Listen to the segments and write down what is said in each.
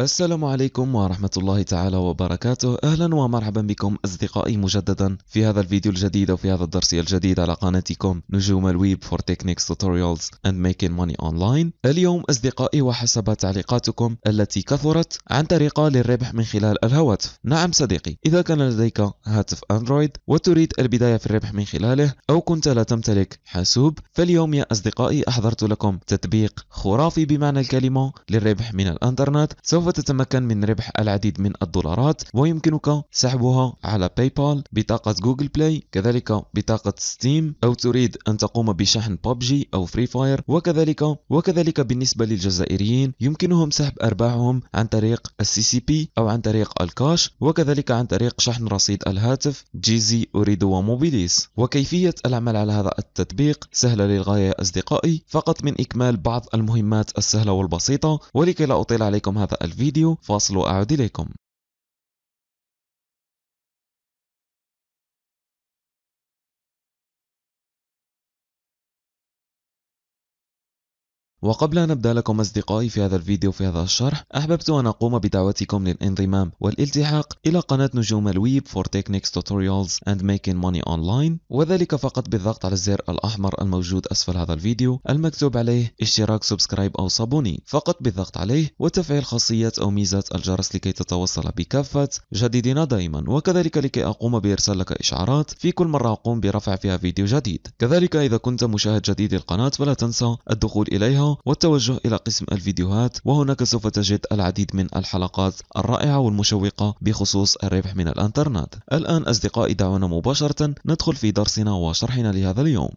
السلام عليكم ورحمة الله تعالى وبركاته أهلا ومرحبا بكم أصدقائي مجددا في هذا الفيديو الجديد وفي هذا الدرس الجديد على قناتكم نجوم الويب for techniques tutorials and making money online اليوم أصدقائي وحسب تعليقاتكم التي كثرت عن طريقة للربح من خلال الهواتف نعم صديقي إذا كان لديك هاتف أندرويد وتريد البداية في الربح من خلاله أو كنت لا تمتلك حاسوب فاليوم يا أصدقائي أحضرت لكم تطبيق خرافي بمعنى الكلمة للربح من الإنترنت سوف سوف تتمكن من ربح العديد من الدولارات ويمكنك سحبها على باي بال بطاقة جوجل بلاي كذلك بطاقة ستيم أو تريد أن تقوم بشحن ببجي أو فري فاير وكذلك وكذلك بالنسبة للجزائريين يمكنهم سحب أرباحهم عن طريق السي سي بي أو عن طريق الكاش وكذلك عن طريق شحن رصيد الهاتف جيزي أريد وموبيليس وكيفية العمل على هذا التطبيق سهلة للغاية أصدقائي فقط من إكمال بعض المهمات السهلة والبسيطة ولكي لا أطيل عليكم هذا الفيديو الفيديو فاصل وأعود إليكم وقبل أن أبدأ لكم أصدقائي في هذا الفيديو في هذا الشرح أحببت أن أقوم بدعوتكم للانضمام والالتحاق إلى قناة نجوم الويب for techniques tutorials and making money online وذلك فقط بالضغط على الزر الأحمر الموجود أسفل هذا الفيديو المكتوب عليه اشتراك سبسكرايب أو صابوني فقط بالضغط عليه وتفعيل خاصية أو ميزة الجرس لكي تتوصل بكافة جديدنا دائما وكذلك لكي أقوم بإرسال لك إشعارات في كل مرة أقوم برفع فيها فيديو جديد كذلك إذا كنت مشاهد جديد القناة فلا تنسى الدخول إليها والتوجه إلى قسم الفيديوهات وهناك سوف تجد العديد من الحلقات الرائعة والمشوقة بخصوص الربح من الإنترنت الآن أصدقائي دعونا مباشرة ندخل في درسنا وشرحنا لهذا اليوم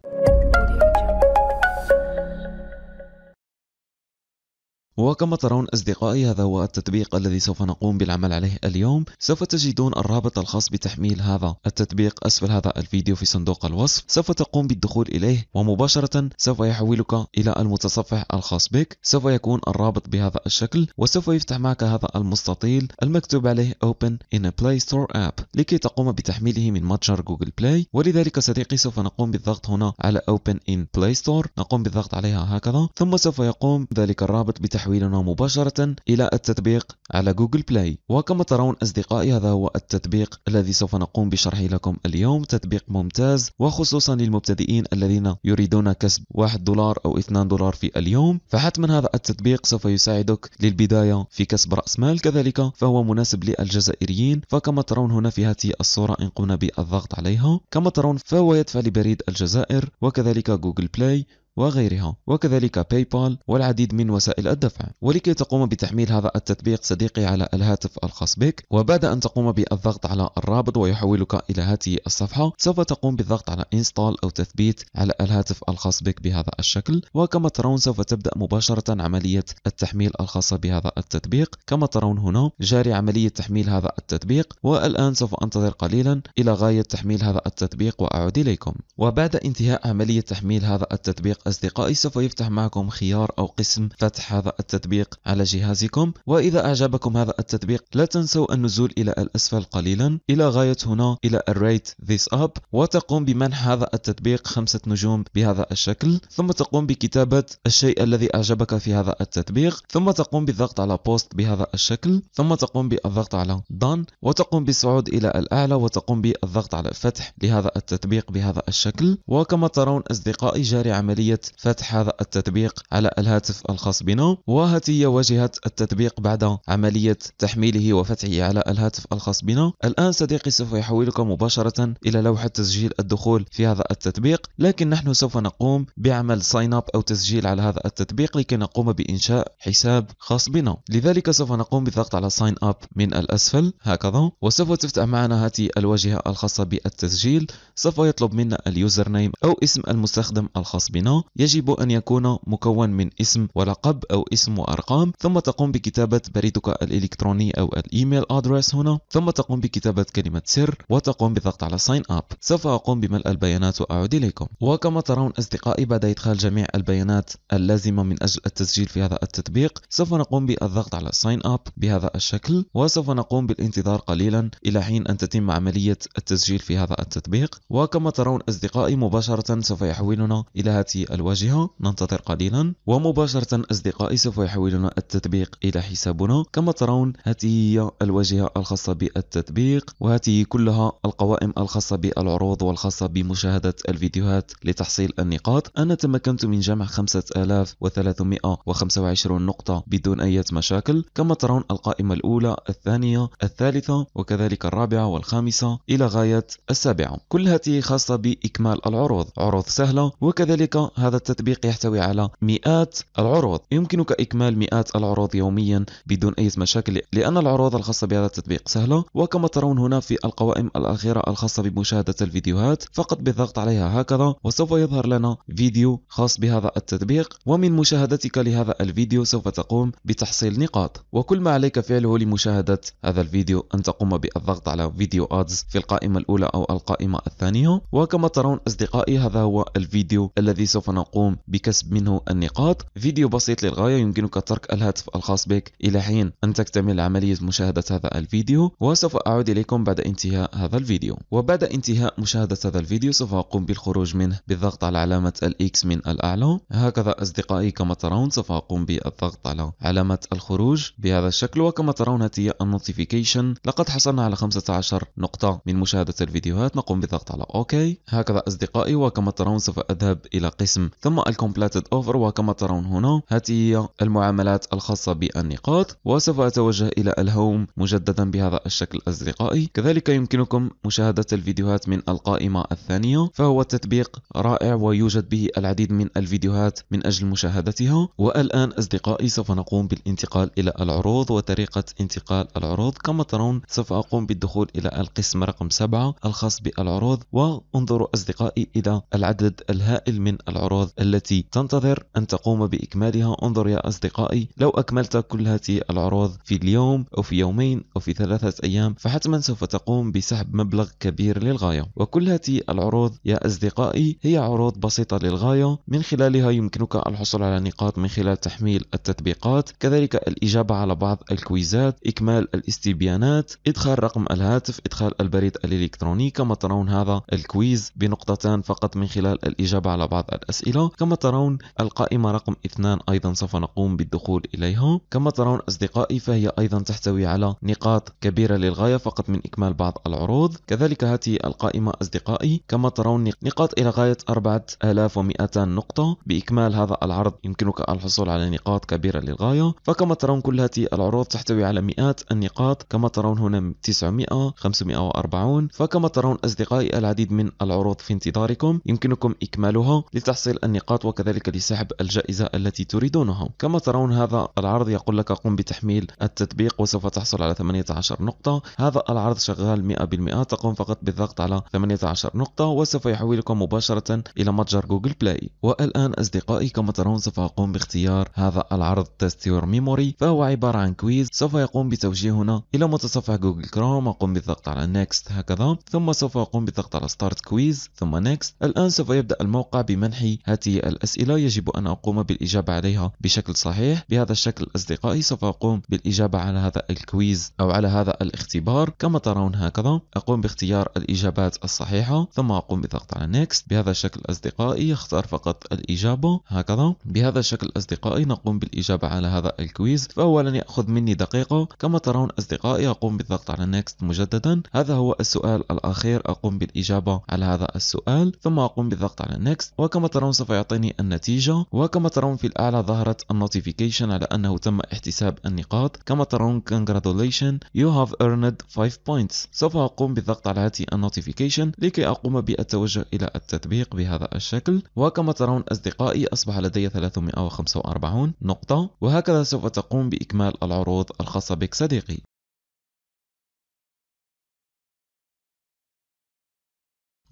وكما ترون أصدقائي هذا هو التطبيق الذي سوف نقوم بالعمل عليه اليوم سوف تجدون الرابط الخاص بتحميل هذا التطبيق أسفل هذا الفيديو في صندوق الوصف سوف تقوم بالدخول إليه ومباشرة سوف يحولك إلى المتصفح الخاص بك سوف يكون الرابط بهذا الشكل وسوف يفتح معك هذا المستطيل المكتوب عليه Open in a Play Store App لكي تقوم بتحميله من متجر جوجل بلاي ولذلك صديقي سوف نقوم بالضغط هنا على Open in Play Store نقوم بالضغط عليها هكذا ثم سوف يقوم ذلك الرابط بتحويل تحويلنا مباشرة إلى التطبيق على جوجل بلاي وكما ترون أصدقائي هذا هو التطبيق الذي سوف نقوم بشرحه لكم اليوم تطبيق ممتاز وخصوصا للمبتدئين الذين يريدون كسب 1 دولار أو 2 دولار في اليوم فحتما هذا التطبيق سوف يساعدك للبداية في كسب رأس مال كذلك فهو مناسب للجزائريين فكما ترون هنا في هذه الصورة إن قمنا بالضغط عليها كما ترون فهو يدفع لبريد الجزائر وكذلك جوجل بلاي وغيرها وكذلك باي بال والعديد من وسائل الدفع ولكي تقوم بتحميل هذا التطبيق صديقي على الهاتف الخاص بك وبعد أن تقوم بالضغط على الرابط ويحولك إلى هذه الصفحة سوف تقوم بالضغط على انستال أو تثبيت على الهاتف الخاص بك بهذا الشكل وكما ترون سوف تبدأ مباشرة عملية التحميل الخاصة بهذا التطبيق كما ترون هنا جاري عملية تحميل هذا التطبيق والآن سوف أنتظر قليلا إلى غاية تحميل هذا التطبيق وأعود إليكم وبعد انتهاء عملية تحميل هذا التطبيق تطبيق أصدقائي سوف يفتح معكم خيار أو قسم فتح هذا التطبيق على جهازكم وإذا أعجبكم هذا التطبيق لا تنسوا النزول إلى الأسفل قليلا إلى غاية هنا إلى الريت This up وتقوم بمنح هذا التطبيق خمسة نجوم بهذا الشكل ثم تقوم بكتابة الشيء الذي أعجبك في هذا التطبيق ثم تقوم بالضغط على بوست بهذا الشكل ثم تقوم بالضغط على done وتقوم بالصعود إلى الأعلى وتقوم بالضغط على فتح لهذا التطبيق بهذا الشكل وكما ترون أصدقائي جاري عملية عملية فتح هذا التطبيق على الهاتف الخاص بنا وهذه هي واجهة التطبيق بعد عملية تحميله وفتحه على الهاتف الخاص بنا الآن صديقي سوف يحولك مباشرة إلى لوحة تسجيل الدخول في هذا التطبيق لكن نحن سوف نقوم بعمل ساين اب أو تسجيل على هذا التطبيق لكي نقوم بإنشاء حساب خاص بنا لذلك سوف نقوم بالضغط على ساين اب من الأسفل هكذا وسوف تفتح معنا هذه الواجهة الخاصة بالتسجيل سوف يطلب منا اليوزر نيم أو اسم المستخدم الخاص بنا يجب أن يكون مكون من اسم ولقب أو اسم وأرقام ثم تقوم بكتابة بريدك الإلكتروني أو الإيميل أدرس هنا ثم تقوم بكتابة كلمة سر وتقوم بالضغط على ساين أب سوف أقوم بملء البيانات وأعود إليكم وكما ترون أصدقائي بعد إدخال جميع البيانات اللازمة من أجل التسجيل في هذا التطبيق سوف نقوم بالضغط على ساين أب بهذا الشكل وسوف نقوم بالانتظار قليلا إلى حين أن تتم عملية التسجيل في هذا التطبيق وكما ترون أصدقائي مباشرة سوف يحولنا إلى هذه الواجهة ننتظر قليلا ومباشرة أصدقائي سوف يحولون التطبيق إلى حسابنا كما ترون هذه هي الواجهة الخاصة بالتطبيق وهذه كلها القوائم الخاصة بالعروض والخاصة بمشاهدة الفيديوهات لتحصيل النقاط أنا تمكنت من جمع 5325 نقطة بدون أي مشاكل كما ترون القائمة الأولى الثانية الثالثة وكذلك الرابعة والخامسة إلى غاية السابعة كل هذه خاصة بإكمال العروض عروض سهلة وكذلك هذا التطبيق يحتوي على مئات العروض يمكنك إكمال مئات العروض يوميا بدون أي مشاكل لأن العروض الخاصة بهذا التطبيق سهلة وكما ترون هنا في القوائم الأخيرة الخاصة بمشاهدة الفيديوهات فقط بالضغط عليها هكذا وسوف يظهر لنا فيديو خاص بهذا التطبيق ومن مشاهدتك لهذا الفيديو سوف تقوم بتحصيل نقاط وكل ما عليك فعله لمشاهدة هذا الفيديو أن تقوم بالضغط على فيديو أدز في القائمة الأولى أو القائمة الثانية وكما ترون أصدقائي هذا هو الفيديو الذي سوف نقوم بكسب منه النقاط فيديو بسيط للغاية يمكنك ترك الهاتف الخاص بك إلى حين أن تكتمل عملية مشاهدة هذا الفيديو وسوف أعود إليكم بعد انتهاء هذا الفيديو وبعد انتهاء مشاهدة هذا الفيديو سوف أقوم بالخروج منه بالضغط على علامة الإكس من الأعلى هكذا أصدقائي كما ترون سوف أقوم بالضغط على علامة الخروج بهذا الشكل وكما ترون هي النوتيفيكيشن لقد حصلنا على 15 نقطة من مشاهدة الفيديوهات نقوم بالضغط على أوكي هكذا أصدقائي وكما ترون سوف أذهب إلى قسم الاسم ثم الكومبليتد اوفر وكما ترون هنا هذه هي المعاملات الخاصة بالنقاط وسوف أتوجه إلى الهوم مجددا بهذا الشكل أصدقائي كذلك يمكنكم مشاهدة الفيديوهات من القائمة الثانية فهو تطبيق رائع ويوجد به العديد من الفيديوهات من أجل مشاهدتها والآن أصدقائي سوف نقوم بالانتقال إلى العروض وطريقة انتقال العروض كما ترون سوف أقوم بالدخول إلى القسم رقم 7 الخاص بالعروض وانظروا أصدقائي إلى العدد الهائل من العروض الأغراض التي تنتظر أن تقوم بإكمالها انظر يا أصدقائي لو أكملت كل هذه العروض في اليوم أو في يومين أو في ثلاثة أيام فحتما سوف تقوم بسحب مبلغ كبير للغاية وكل هذه العروض يا أصدقائي هي عروض بسيطة للغاية من خلالها يمكنك الحصول على نقاط من خلال تحميل التطبيقات كذلك الإجابة على بعض الكويزات إكمال الاستبيانات إدخال رقم الهاتف إدخال البريد الإلكتروني كما ترون هذا الكويز بنقطتان فقط من خلال الإجابة على بعض الأسئلة الأسئلة كما ترون القائمة رقم اثنان أيضا سوف نقوم بالدخول إليها كما ترون أصدقائي فهي أيضا تحتوي على نقاط كبيرة للغاية فقط من إكمال بعض العروض كذلك هذه القائمة أصدقائي كما ترون نقاط إلى غاية 4200 نقطة بإكمال هذا العرض يمكنك الحصول على نقاط كبيرة للغاية فكما ترون كل هذه العروض تحتوي على مئات النقاط كما ترون هنا 900 540 فكما ترون أصدقائي العديد من العروض في انتظاركم يمكنكم إكمالها لتحصل لتحصيل النقاط وكذلك لسحب الجائزة التي تريدونها كما ترون هذا العرض يقول لك قم بتحميل التطبيق وسوف تحصل على 18 نقطة هذا العرض شغال 100% تقوم فقط بالضغط على 18 نقطة وسوف يحولكم مباشرة إلى متجر جوجل بلاي والآن أصدقائي كما ترون سوف أقوم باختيار هذا العرض تست يور ميموري فهو عبارة عن كويز سوف يقوم بتوجيهنا إلى متصفح جوجل كروم أقوم بالضغط على Next هكذا ثم سوف أقوم بالضغط على Start كويز ثم Next الآن سوف يبدأ الموقع بمنحي هذه الأسئلة يجب أن أقوم بالإجابة عليها بشكل صحيح بهذا الشكل أصدقائي سوف أقوم بالإجابة على هذا الكويز أو على هذا الاختبار كما ترون هكذا أقوم باختيار الإجابات الصحيحة ثم أقوم بالضغط على Next بهذا الشكل أصدقائي أختار فقط الإجابة هكذا بهذا الشكل أصدقائي نقوم بالإجابة على هذا الكويز فأولا يأخذ مني دقيقة كما ترون أصدقائي أقوم بالضغط على Next مجددا هذا هو السؤال الأخير أقوم بالإجابة على هذا السؤال ثم أقوم بالضغط على Next وكما ترون ترون سوف يعطيني النتيجة وكما ترون في الأعلى ظهرت النوتيفيكيشن على أنه تم احتساب النقاط كما ترون congratulations you have earned 5 points سوف أقوم بالضغط على هذه النوتيفيكيشن لكي أقوم بالتوجه إلى التطبيق بهذا الشكل وكما ترون أصدقائي أصبح لدي 345 نقطة وهكذا سوف تقوم بإكمال العروض الخاصة بك صديقي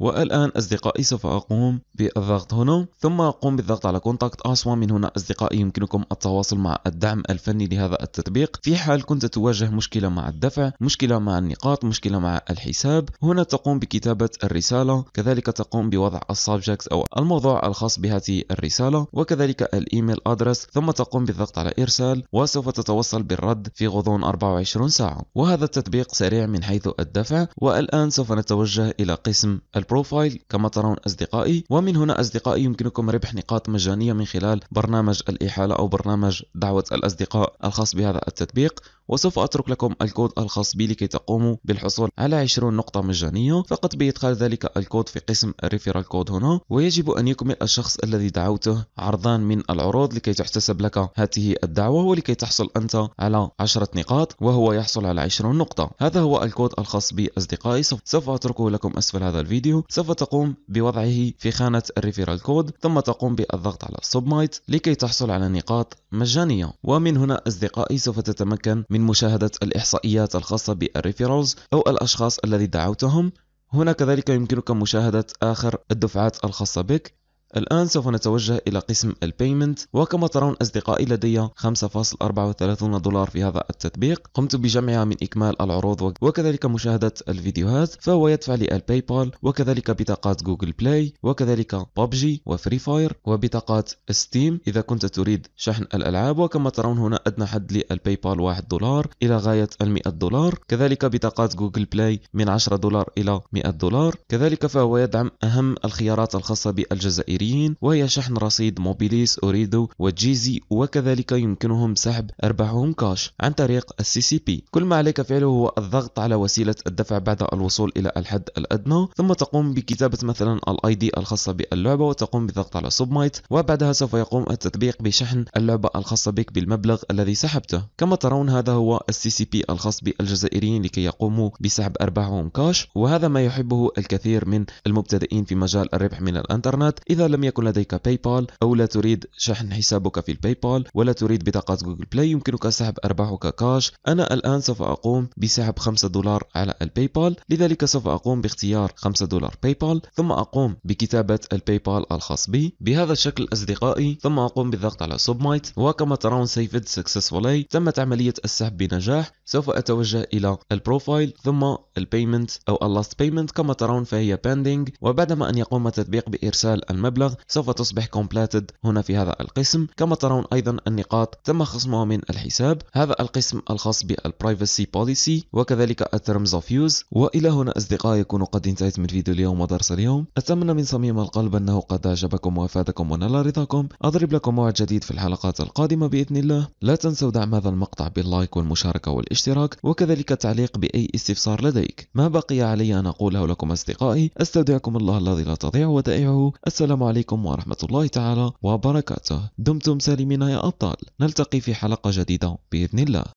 والآن أصدقائي سوف أقوم بالضغط هنا ثم أقوم بالضغط على كونتاكت أس من هنا أصدقائي يمكنكم التواصل مع الدعم الفني لهذا التطبيق في حال كنت تواجه مشكلة مع الدفع مشكلة مع النقاط مشكلة مع الحساب هنا تقوم بكتابة الرسالة كذلك تقوم بوضع السابجكت أو الموضوع الخاص بهذه الرسالة وكذلك الإيميل أدرس ثم تقوم بالضغط على إرسال وسوف تتوصل بالرد في غضون 24 ساعة وهذا التطبيق سريع من حيث الدفع والآن سوف نتوجه إلى قسم البروفايل كما ترون أصدقائي ومن هنا أصدقائي يمكنكم ربح نقاط مجانية من خلال برنامج الإحالة أو برنامج دعوة الأصدقاء الخاص بهذا التطبيق وسوف أترك لكم الكود الخاص بي لكي تقوموا بالحصول على 20 نقطة مجانية فقط بإدخال ذلك الكود في قسم الريفيرال كود هنا ويجب أن يكمل الشخص الذي دعوته عرضان من العروض لكي تحتسب لك هذه الدعوة ولكي تحصل أنت على 10 نقاط وهو يحصل على 20 نقطة هذا هو الكود الخاص بي أصدقائي سوف أتركه لكم أسفل هذا الفيديو سوف تقوم بوضعه في خانة الريفيرال كود ثم تقوم بالضغط على سبمايت لكي تحصل على نقاط مجانية ومن هنا أصدقائي سوف تتمكن من مشاهدة الإحصائيات الخاصة بالريفيرالز أو الأشخاص الذي دعوتهم هنا كذلك يمكنك مشاهدة آخر الدفعات الخاصة بك الآن سوف نتوجه إلى قسم البيمنت وكما ترون أصدقائي لدي 5.34 دولار في هذا التطبيق قمت بجمعها من إكمال العروض وكذلك مشاهدة الفيديوهات فهو يدفع لي الباي بال وكذلك بطاقات جوجل بلاي وكذلك ببجي وفري فاير وبطاقات ستيم إذا كنت تريد شحن الألعاب وكما ترون هنا أدنى حد للباي بال 1 دولار إلى غاية ال 100 دولار كذلك بطاقات جوجل بلاي من 10 دولار إلى 100 دولار كذلك فهو يدعم أهم الخيارات الخاصة بالجزائر الجزائريين وهي شحن رصيد موبيليس أوريدو وجيزي وكذلك يمكنهم سحب أرباحهم كاش عن طريق السي سي بي كل ما عليك فعله هو الضغط على وسيلة الدفع بعد الوصول إلى الحد الأدنى ثم تقوم بكتابة مثلا الاي دي الخاصة باللعبة وتقوم بالضغط على سبمايت وبعدها سوف يقوم التطبيق بشحن اللعبة الخاصة بك بالمبلغ الذي سحبته كما ترون هذا هو السي سي بي الخاص بالجزائريين لكي يقوموا بسحب أرباحهم كاش وهذا ما يحبه الكثير من المبتدئين في مجال الربح من الانترنت إذا إذا لم يكن لديك باي بال أو لا تريد شحن حسابك في الباي بال ولا تريد بطاقة جوجل بلاي يمكنك سحب أرباحك كاش أنا الآن سوف أقوم بسحب 5 دولار على الباي بال لذلك سوف أقوم باختيار 5 دولار باي بال ثم أقوم بكتابة الباي بال الخاص بي بهذا الشكل أصدقائي ثم أقوم بالضغط على سبمايت وكما ترون سيفد سكسسفولي تمت عملية السحب بنجاح سوف أتوجه إلى البروفايل ثم البيمنت أو اللاست بيمنت كما ترون فهي باندينج وبعدما أن يقوم التطبيق بإرسال المبلغ المبلغ سوف تصبح كومبلاتد هنا في هذا القسم كما ترون أيضا النقاط تم خصمها من الحساب هذا القسم الخاص بالبرايفسي بوليسي وكذلك الترمز اوف يوز والى هنا اصدقائي يكون قد انتهيت من فيديو اليوم ودرس اليوم اتمنى من صميم القلب انه قد اعجبكم وافادكم ونال رضاكم اضرب لكم موعد جديد في الحلقات القادمه باذن الله لا تنسوا دعم هذا المقطع باللايك والمشاركه والاشتراك وكذلك التعليق باي استفسار لديك ما بقي علي ان اقوله لكم اصدقائي استودعكم الله الذي لا تضيع ودائعه السلام عليكم ورحمة الله تعالى وبركاته دمتم سالمين يا أبطال نلتقي في حلقة جديدة بإذن الله